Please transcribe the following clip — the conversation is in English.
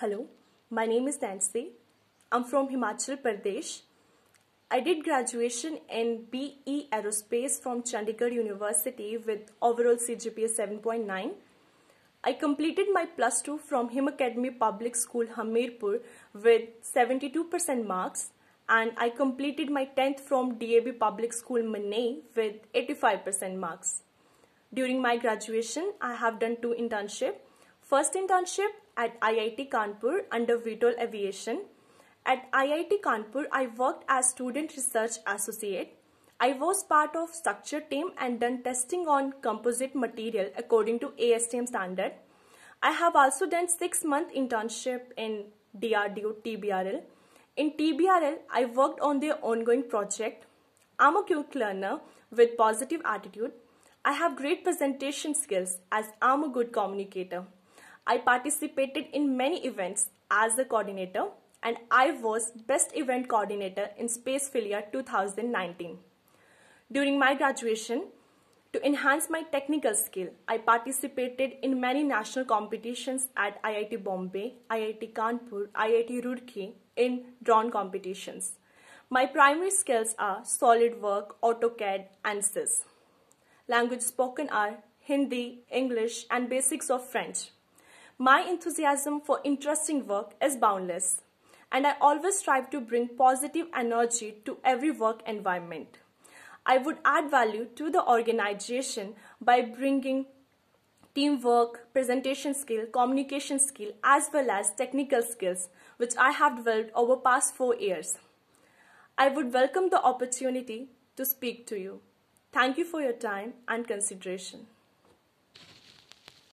Hello, my name is Nancy. I'm from Himachal Pradesh. I did graduation in BE Aerospace from Chandigarh University with overall CGPA 7.9. I completed my plus 2 from Him Academy Public School Hamirpur with 72% marks and I completed my 10th from DAB Public School Manay with 85% marks. During my graduation, I have done two internship first internship at IIT Kanpur under Vitol Aviation. At IIT Kanpur, I worked as student research associate. I was part of structure team and done testing on composite material according to ASTM standard. I have also done 6 month internship in DRDO TBRL. In TBRL, I worked on their ongoing project. I'm a quick learner with positive attitude. I have great presentation skills as I'm a good communicator. I participated in many events as the coordinator and I was Best Event Coordinator in Space Failure 2019. During my graduation, to enhance my technical skill, I participated in many national competitions at IIT Bombay, IIT Kanpur, IIT Roorkee in drone competitions. My primary skills are SolidWork, AutoCAD and SIS. Language spoken are Hindi, English and basics of French. My enthusiasm for interesting work is boundless, and I always strive to bring positive energy to every work environment. I would add value to the organization by bringing teamwork, presentation skill, communication skill, as well as technical skills, which I have developed over past four years. I would welcome the opportunity to speak to you. Thank you for your time and consideration.